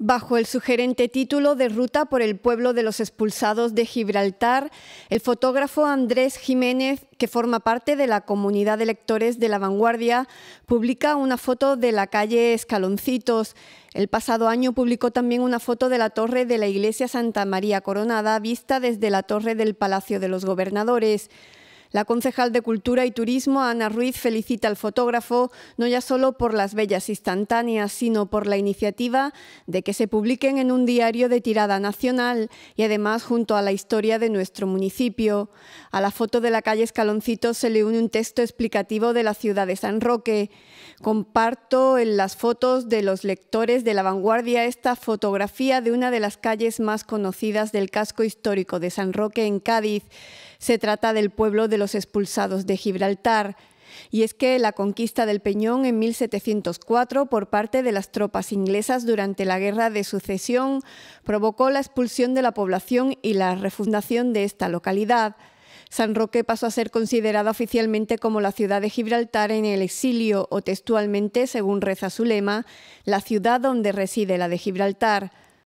Bajo el sugerente título de Ruta por el pueblo de los expulsados de Gibraltar, el fotógrafo Andrés Jiménez, que forma parte de la comunidad de lectores de La Vanguardia, publica una foto de la calle Escaloncitos. El pasado año publicó también una foto de la torre de la iglesia Santa María Coronada, vista desde la torre del Palacio de los Gobernadores. La concejal de Cultura y Turismo, Ana Ruiz, felicita al fotógrafo no ya solo por las bellas instantáneas, sino por la iniciativa de que se publiquen en un diario de tirada nacional y además junto a la historia de nuestro municipio. A la foto de la calle Escaloncito se le une un texto explicativo de la ciudad de San Roque. Comparto en las fotos de los lectores de la vanguardia esta fotografía de una de las calles más conocidas del casco histórico de San Roque en Cádiz. Se trata del pueblo de los expulsados de Gibraltar. Y es que la conquista del Peñón en 1704 por parte de las tropas inglesas durante la Guerra de Sucesión provocó la expulsión de la población y la refundación de esta localidad. San Roque pasó a ser considerada oficialmente como la ciudad de Gibraltar en el exilio o textualmente, según reza su lema, la ciudad donde reside la de Gibraltar.